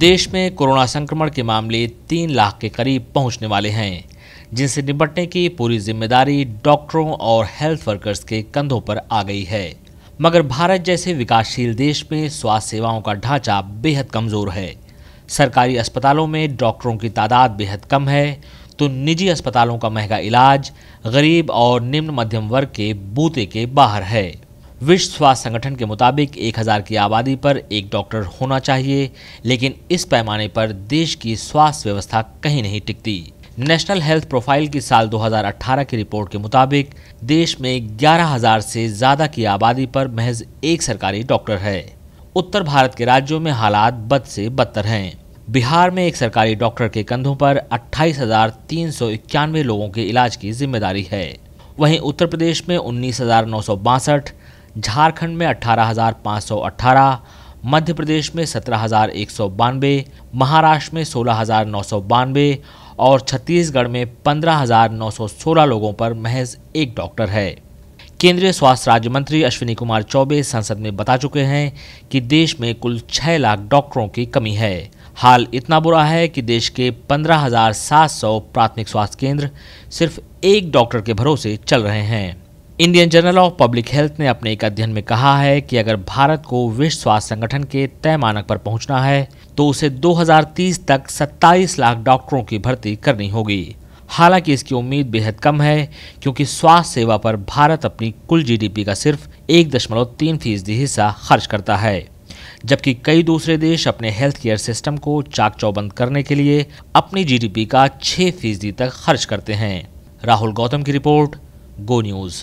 देश में कोरोना संक्रमण के मामले तीन लाख के करीब पहुंचने वाले हैं जिनसे निपटने की पूरी जिम्मेदारी डॉक्टरों और हेल्थ वर्कर्स के कंधों पर आ गई है मगर भारत जैसे विकासशील देश में स्वास्थ्य सेवाओं का ढांचा बेहद कमज़ोर है सरकारी अस्पतालों में डॉक्टरों की तादाद बेहद कम है तो निजी अस्पतालों का महंगा इलाज गरीब और निम्न मध्यम वर्ग के बूते के बाहर है विश्व स्वास्थ्य संगठन के मुताबिक 1000 की आबादी पर एक डॉक्टर होना चाहिए लेकिन इस पैमाने पर देश की स्वास्थ्य व्यवस्था कहीं नहीं टिकती नेशनल हेल्थ प्रोफाइल की साल 2018 की रिपोर्ट के मुताबिक देश में 11000 से ज़्यादा की आबादी पर महज एक सरकारी डॉक्टर है उत्तर भारत के राज्यों में हालात बद से बदतर हैं बिहार में एक सरकारी डॉक्टर के कंधों पर अट्ठाईस लोगों के इलाज की जिम्मेदारी है वहीं उत्तर प्रदेश में उन्नीस झारखंड में 18,518, मध्य प्रदेश में सत्रह महाराष्ट्र में सोलह और छत्तीसगढ़ में 15,916 लोगों पर महज एक डॉक्टर है केंद्रीय स्वास्थ्य राज्य मंत्री अश्विनी कुमार चौबे संसद में बता चुके हैं कि देश में कुल छह लाख डॉक्टरों की कमी है हाल इतना बुरा है कि देश के 15,700 प्राथमिक स्वास्थ्य केंद्र सिर्फ एक डॉक्टर के भरोसे चल रहे हैं Indian Journal of Public Health ने अपने एक अध्ययन में कहा है कि अगर भारत को विश्व स्वास्थ्य संगठन के तय मानक पर पहुंचना है तो उसे 2030 तक 27 लाख डॉक्टरों की भर्ती करनी होगी हालांकि इसकी उम्मीद बेहद कम है क्योंकि स्वास्थ्य सेवा पर भारत अपनी कुल जीडीपी का सिर्फ एक दशमलव तीन फीसदी हिस्सा खर्च करता है जबकि कई दूसरे देश अपने हेल्थ केयर सिस्टम को चाक चौबंद करने के लिए अपनी जीडीपी का छः फीसदी तक खर्च करते हैं राहुल गौतम की रिपोर्ट गो न्यूज़